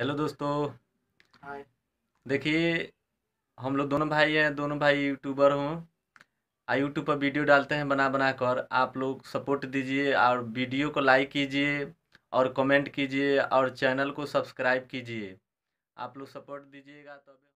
hello दोस्तों हाय देखिए हम लोग दोनों भाई हैं दोनों भाई यूट्यूबर हूँ आ यूट्यूब पर वीडियो डालते हैं बना बना कर आप लोग सपोर्ट दीजिए और वीडियो को लाइक कीजिए और कमेंट कीजिए और चैनल को सब्सक्राइब कीजिए आप लोग सपोर्ट दीजिएगा तो